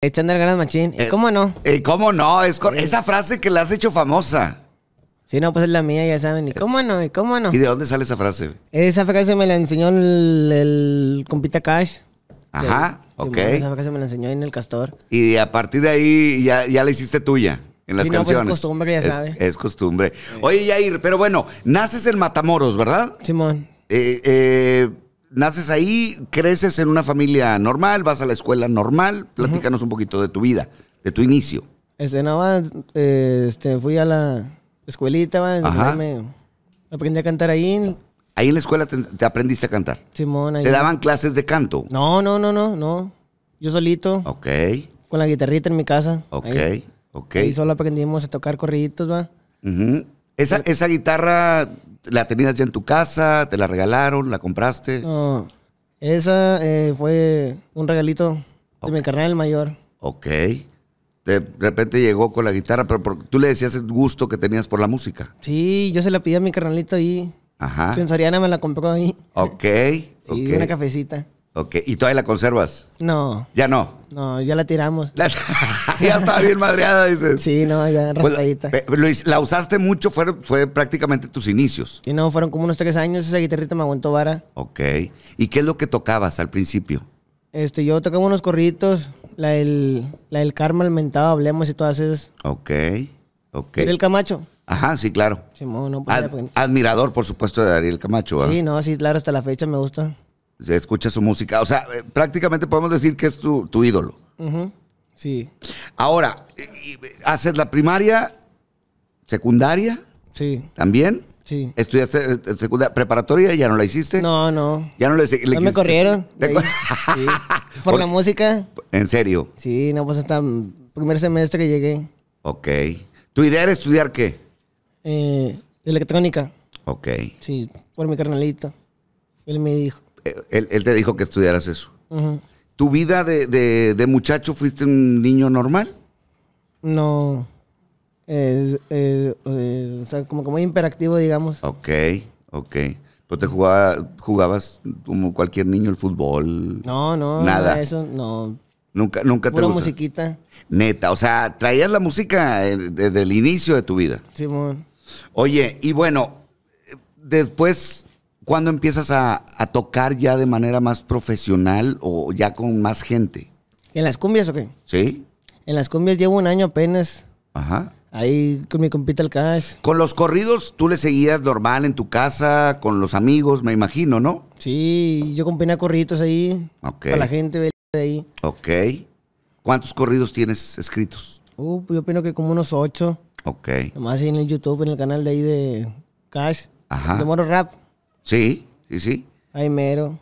Echándole ganas, machín. ¿Y eh, cómo no? Y eh, ¿Cómo no? Es Esa frase que la has hecho famosa. Sí, no, pues es la mía, ya saben. ¿Y cómo no? ¿Y cómo no? ¿Y de dónde sale esa frase? Esa frase me la enseñó el, compita Cash. Ajá, ok. Esa frase me la enseñó en el Castor. Y a partir de ahí ya, la hiciste tuya en las pues canciones. es costumbre, ya sabes. Es, costumbre. Oye, Yair, pero bueno, naces en Matamoros, ¿verdad? Simón. Eh, eh, naces ahí, creces en una familia normal, vas a la escuela normal. Platícanos un poquito de tu vida, de tu inicio. Este, este, fui a la escuelita, va, aprendí a cantar ahí. Ahí en la escuela te, aprendiste a cantar. Simón, ahí. ¿Te daban clases de canto? No, no, no, no, no. Yo solito. Ok. Con la guitarrita en mi casa. Ok, ok. Y solo aprendimos a tocar corriditos, va. esa, esa guitarra ¿La tenías ya en tu casa? ¿Te la regalaron? ¿La compraste? No, esa eh, fue un regalito de mi carnal mayor. Ok. De repente llegó con la guitarra, pero tú le decías el gusto que tenías por la música. Sí, yo se la pedí a mi carnalito ahí. Ajá. En me la compró ahí. Ok. Sí, okay. una cafecita. ¿y todavía la conservas? No. ¿Ya no? No, ya la tiramos. ya estaba bien madreada, dices. Sí, no, ya pues, raspadita. Eh, Luis, la usaste mucho, fue, fue prácticamente tus inicios. Y no, fueron como unos tres años, esa guitarrita me aguantó vara. Ok, ¿y qué es lo que tocabas al principio? Este, yo tocaba unos corriditos, la del, la del Karma, el mentado, hablemos y todas esas. Ok, ok. ¿Y el Camacho? Ajá, sí, claro. Pues, pues. admirador, por supuesto, de Ariel Camacho. Sí, no, sí, claro, hasta la fecha me gusta se escucha su música. O sea, eh, prácticamente podemos decir que es tu, ídolo. Sí, Ahora, eh, eh, haces la primaria, secundaria sí, también. sí. Estudiaste secundaria, preparatoria, ya no la hiciste. No, no. Ya no le, le No me corrieron. Por la música. En serio. Sí, no, pues hasta el primer semestre que llegué. Ok. ¿Tu idea era estudiar qué? electrónica. Ok. Sí, por mi carnalito. Él me dijo. Eh, él, te dijo que estudiaras eso. ¿Tu vida de, muchacho fuiste un niño normal? No. Eh, eh, o sea, como, como imperactivo, digamos. Ok, ok. Pero pues te jugaba, jugabas como cualquier niño el fútbol. No, no, nada. Eso no. Nunca, nunca musiquita. Neta, o sea, traías la música desde el inicio de tu vida. Simón. Oye, y bueno, después ¿Cuándo empiezas a, tocar ya de manera más profesional o ya con más gente? ¿En las cumbias o qué? Sí. En las cumbias llevo un año apenas. Ajá. Ahí con mi compita el Cash. Con los corridos tú le seguías normal en tu casa, con los amigos, me imagino, ¿no? Sí, yo compina corridos ahí. Ok. Para la gente de ahí. Ok. ¿Cuántos corridos tienes escritos? Uh, pues yo opino que como unos ocho. Ok. Nomás en el YouTube, en el canal de ahí de Cash. Ajá. De Rap. Sí, sí, sí. Ay, mero.